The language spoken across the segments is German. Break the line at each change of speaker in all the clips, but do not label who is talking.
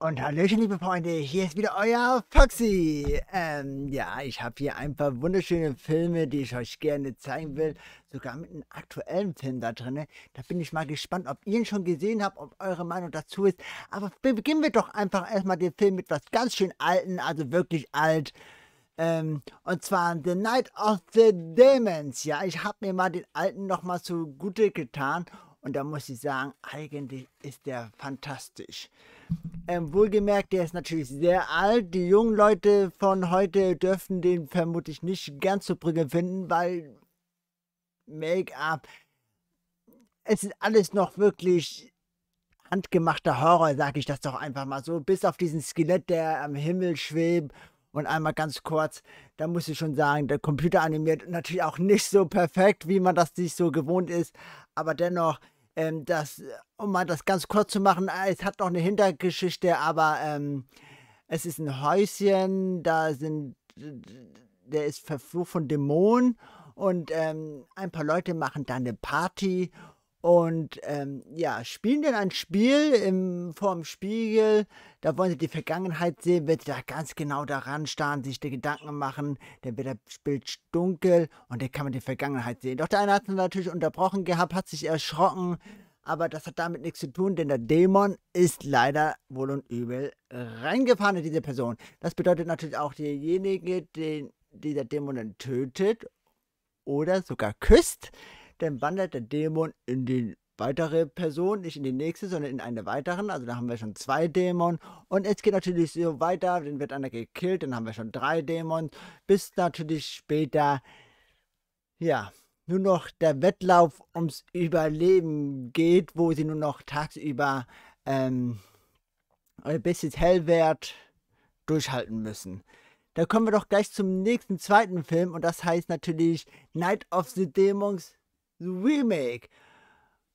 Und Hallöchen, liebe Freunde, hier ist wieder euer Foxy. Ähm, ja, ich habe hier ein paar wunderschöne Filme, die ich euch gerne zeigen will. Sogar mit einem aktuellen Film da drin. Da bin ich mal gespannt, ob ihr ihn schon gesehen habt, ob eure Meinung dazu ist. Aber beginnen wir doch einfach erstmal den Film mit was ganz schön Alten, also wirklich alt. Ähm, und zwar The Night of the Demons. Ja, ich habe mir mal den alten nochmal zugute getan und da muss ich sagen, eigentlich ist der fantastisch. Ähm, wohlgemerkt, der ist natürlich sehr alt. Die jungen Leute von heute dürfen den vermutlich nicht ganz so prickelnd finden, weil Make-up, es ist alles noch wirklich handgemachter Horror, sage ich das doch einfach mal so. Bis auf diesen Skelett, der am Himmel schwebt und einmal ganz kurz, da muss ich schon sagen, der Computer animiert natürlich auch nicht so perfekt, wie man das sich so gewohnt ist, aber dennoch, ähm, das, um mal das ganz kurz zu machen, äh, es hat noch eine Hintergeschichte, aber ähm, es ist ein Häuschen, da sind, der ist verflucht von Dämonen und ähm, ein paar Leute machen da eine Party und ähm, ja, spielen dann ein Spiel im, vorm Spiegel. Da wollen sie die Vergangenheit sehen, wenn sie da ganz genau daran starren, sich die Gedanken machen. Dann wird das Bild dunkel und dann kann man die Vergangenheit sehen. Doch der eine hat es natürlich unterbrochen gehabt, hat sich erschrocken. Aber das hat damit nichts zu tun, denn der Dämon ist leider wohl und übel reingefahren in diese Person. Das bedeutet natürlich auch, derjenige, den dieser Dämon dann tötet oder sogar küsst, dann wandert der Dämon in die weitere Person, nicht in die nächste, sondern in eine weiteren. Also da haben wir schon zwei Dämonen. Und es geht natürlich so weiter, dann wird einer gekillt, dann haben wir schon drei Dämonen, bis natürlich später, ja, nur noch der Wettlauf ums Überleben geht, wo sie nur noch tagsüber ähm, bis es hell durchhalten müssen. Da kommen wir doch gleich zum nächsten zweiten Film und das heißt natürlich Night of the Demons Remake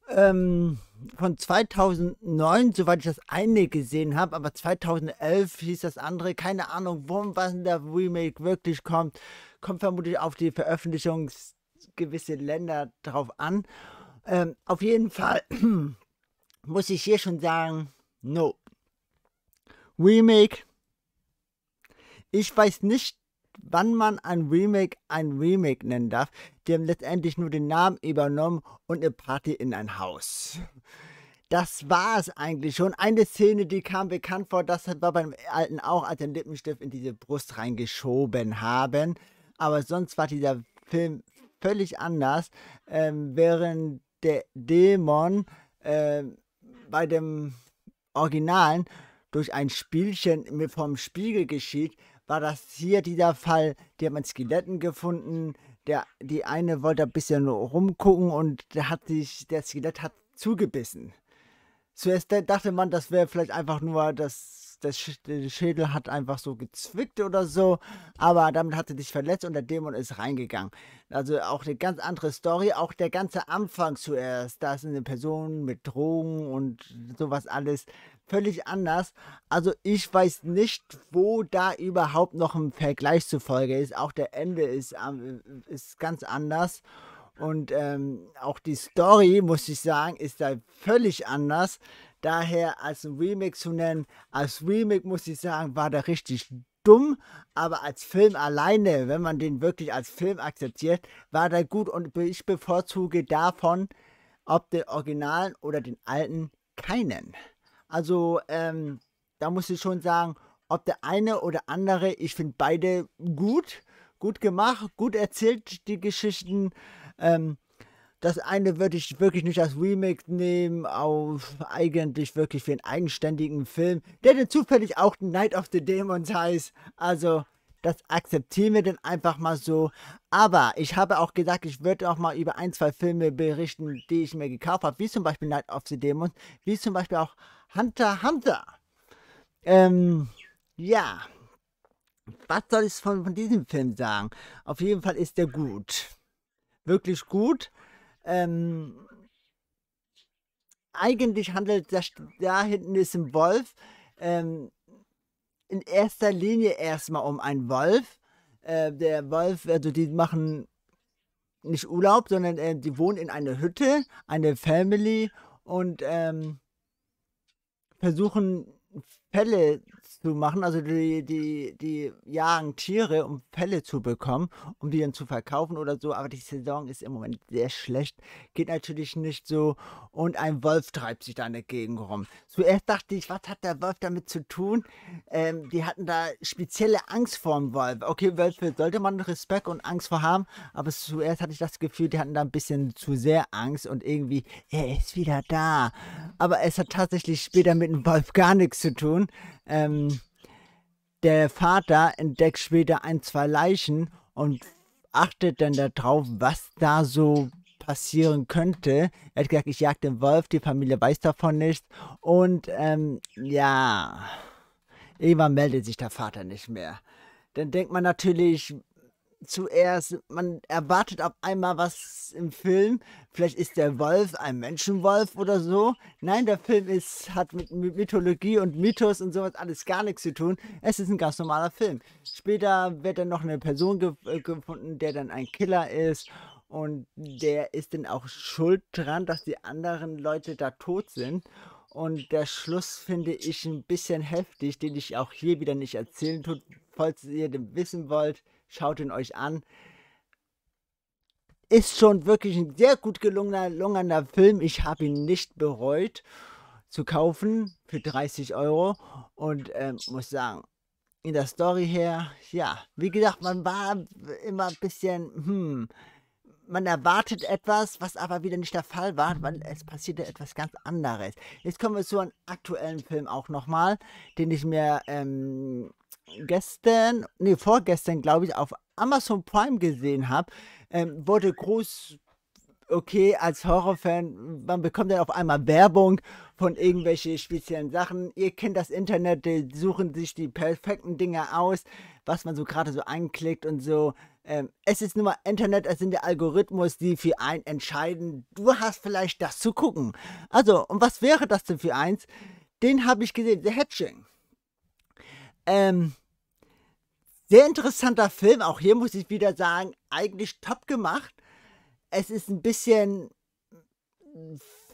ähm, von 2009, soweit ich das eine gesehen habe, aber 2011 hieß das andere. Keine Ahnung, wann was in der Remake wirklich kommt. Kommt vermutlich auf die Veröffentlichung gewisse Länder drauf an. Ähm, auf jeden Fall muss ich hier schon sagen, no. Remake. Ich weiß nicht, wann man ein Remake ein Remake nennen darf. Die haben letztendlich nur den Namen übernommen und eine Party in ein Haus. Das war es eigentlich schon. Eine Szene, die kam bekannt vor, das war beim Alten auch, als er den Lippenstift in diese Brust reingeschoben haben. Aber sonst war dieser Film völlig anders. Ähm, während der Dämon äh, bei dem Originalen durch ein Spielchen vom Spiegel geschieht, war das hier dieser Fall, die haben ein Skeletten gefunden, der, die eine wollte ein bisschen rumgucken und der hat sich, der Skelett hat zugebissen. Zuerst dachte man, das wäre vielleicht einfach nur das das, der Schädel hat einfach so gezwickt oder so, aber damit hat er dich verletzt und der Dämon ist reingegangen. Also auch eine ganz andere Story, auch der ganze Anfang zuerst, da ist eine Person mit Drogen und sowas alles völlig anders. Also ich weiß nicht, wo da überhaupt noch ein Vergleich zufolge ist. Auch der Ende ist, ist ganz anders. Und ähm, auch die Story, muss ich sagen, ist da völlig anders. Daher als ein Remake zu nennen, als Remake muss ich sagen, war der richtig dumm, aber als Film alleine, wenn man den wirklich als Film akzeptiert, war der gut und ich bevorzuge davon, ob den Originalen oder den alten, keinen. Also ähm, da muss ich schon sagen, ob der eine oder andere, ich finde beide gut, gut gemacht, gut erzählt die Geschichten. Ähm, das eine würde ich wirklich nicht als Remake nehmen, auf eigentlich wirklich für einen eigenständigen Film, der dann zufällig auch Night of the Demons heißt. Also, das akzeptieren wir dann einfach mal so. Aber ich habe auch gesagt, ich würde auch mal über ein, zwei Filme berichten, die ich mir gekauft habe, wie zum Beispiel Night of the Demons, wie zum Beispiel auch Hunter Hunter. Ähm, ja. Was soll ich von, von diesem Film sagen? Auf jeden Fall ist der gut wirklich gut. Ähm, eigentlich handelt das da hinten ist ein Wolf ähm, in erster Linie erstmal um einen Wolf. Äh, der Wolf, also die machen nicht Urlaub, sondern äh, die wohnen in einer Hütte, eine Family und ähm, versuchen Felle zu machen, also die, die, die jagen Tiere, um Felle zu bekommen, um die dann zu verkaufen oder so, aber die Saison ist im Moment sehr schlecht, geht natürlich nicht so und ein Wolf treibt sich da in der Gegend rum. Zuerst dachte ich, was hat der Wolf damit zu tun? Ähm, die hatten da spezielle Angst vor dem Wolf. Okay, Wölfe sollte man Respekt und Angst vor haben, aber zuerst hatte ich das Gefühl, die hatten da ein bisschen zu sehr Angst und irgendwie, er ist wieder da. Aber es hat tatsächlich später mit dem Wolf gar nichts zu tun. Sohn. Ähm, der Vater entdeckt später ein, zwei Leichen und achtet dann darauf, was da so passieren könnte. Er hat gesagt, ich jag den Wolf, die Familie weiß davon nichts. Und ähm, ja, irgendwann meldet sich der Vater nicht mehr. Dann denkt man natürlich, zuerst, man erwartet auf einmal was im Film. Vielleicht ist der Wolf ein Menschenwolf oder so. Nein, der Film ist, hat mit Mythologie und Mythos und sowas alles gar nichts zu tun. Es ist ein ganz normaler Film. Später wird dann noch eine Person ge äh, gefunden, der dann ein Killer ist. Und der ist dann auch schuld dran, dass die anderen Leute da tot sind. Und der Schluss finde ich ein bisschen heftig, den ich auch hier wieder nicht erzählen tut, falls ihr den wissen wollt, schaut ihn euch an. Ist schon wirklich ein sehr gut gelungener, gelungener Film. Ich habe ihn nicht bereut zu kaufen für 30 Euro und ähm, muss sagen, in der Story her, ja, wie gesagt, man war immer ein bisschen, hm, man erwartet etwas, was aber wieder nicht der Fall war, weil es passierte etwas ganz anderes. Jetzt kommen wir zu einem aktuellen Film auch nochmal, den ich mir ähm, gestern, nee, vorgestern, glaube ich, auf Amazon Prime gesehen habe, ähm, wurde groß, okay, als Horrorfan, man bekommt dann auf einmal Werbung von irgendwelchen speziellen Sachen. Ihr kennt das Internet, die suchen sich die perfekten Dinge aus, was man so gerade so anklickt und so. Ähm, es ist nur mal Internet, es sind der Algorithmus, die für einen entscheiden, du hast vielleicht das zu gucken. Also, und was wäre das denn für eins? Den habe ich gesehen, The Hatching. Ähm, sehr interessanter Film. Auch hier muss ich wieder sagen, eigentlich top gemacht. Es ist ein bisschen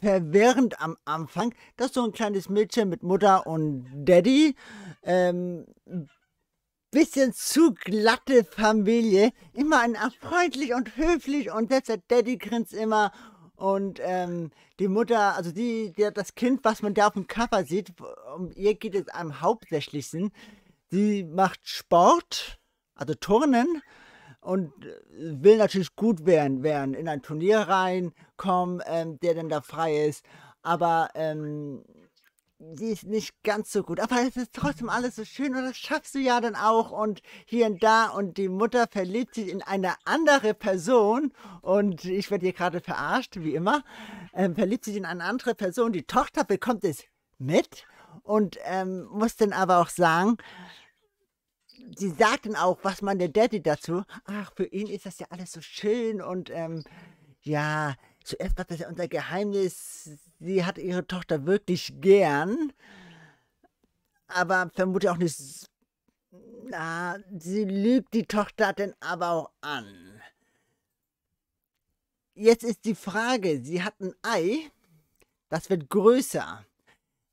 verwirrend am Anfang. Das ist so ein kleines Mädchen mit Mutter und Daddy. Ähm, bisschen zu glatte Familie. Immer ein freundlich und höflich und selbst der Daddy grinst immer. Und ähm, die Mutter, also die, die, das Kind, was man da auf dem Cover sieht, um ihr geht es am hauptsächlichsten die macht Sport, also Turnen und äh, will natürlich gut werden, werden in ein Turnier reinkommen, ähm, der dann da frei ist. Aber ähm, die ist nicht ganz so gut. Aber es ist trotzdem alles so schön und das schaffst du ja dann auch und hier und da. Und die Mutter verliebt sich in eine andere Person und ich werde hier gerade verarscht, wie immer. Ähm, verliebt sich in eine andere Person. Die Tochter bekommt es mit und ähm, muss dann aber auch sagen, sie sagten auch, was man der Daddy dazu, ach, für ihn ist das ja alles so schön und ähm, ja, zuerst war das ja unser Geheimnis, sie hat ihre Tochter wirklich gern, aber vermutlich auch nicht, na, sie lügt die Tochter denn aber auch an. Jetzt ist die Frage, sie hat ein Ei, das wird größer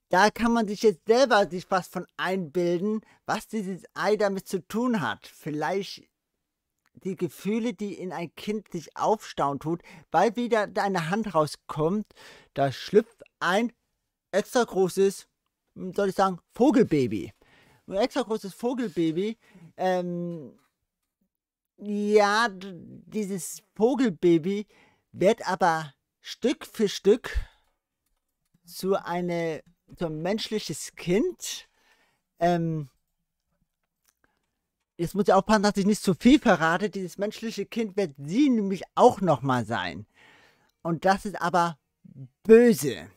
da kann man sich jetzt selber sich was von einbilden, was dieses Ei damit zu tun hat. Vielleicht die Gefühle, die in ein Kind sich aufstauen tut, weil wieder deine Hand rauskommt, da schlüpft ein extra großes, hm, soll ich sagen, Vogelbaby. Ein extra großes Vogelbaby. Ähm, ja, dieses Vogelbaby wird aber Stück für Stück zu einer so ein menschliches Kind. Ähm, jetzt muss ich aufpassen, dass ich nicht zu viel verrate. Dieses menschliche Kind wird sie nämlich auch nochmal sein. Und das ist aber böse.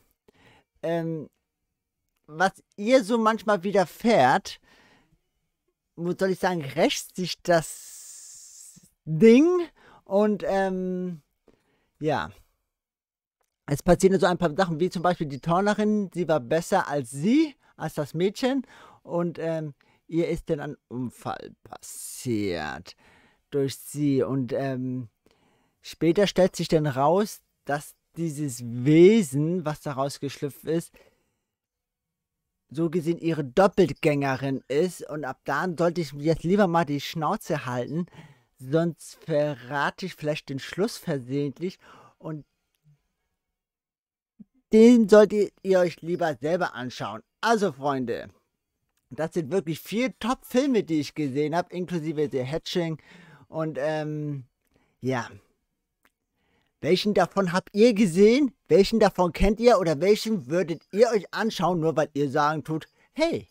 Ähm, was ihr so manchmal widerfährt, wo soll ich sagen, rächt sich das Ding und ähm, ja es passieren so ein paar Sachen, wie zum Beispiel die Turnerin, sie war besser als sie, als das Mädchen. Und ähm, ihr ist dann ein Unfall passiert durch sie. Und ähm, später stellt sich dann raus, dass dieses Wesen, was daraus geschlüpft ist, so gesehen ihre Doppelgängerin ist. Und ab da sollte ich jetzt lieber mal die Schnauze halten, sonst verrate ich vielleicht den Schluss versehentlich. Und den solltet ihr euch lieber selber anschauen. Also Freunde, das sind wirklich vier Top-Filme, die ich gesehen habe, inklusive The Hatching. Und ähm, ja, welchen davon habt ihr gesehen? Welchen davon kennt ihr oder welchen würdet ihr euch anschauen, nur weil ihr sagen tut, hey,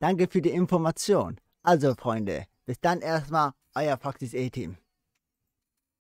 danke für die Information. Also Freunde, bis dann erstmal, euer Foxys a team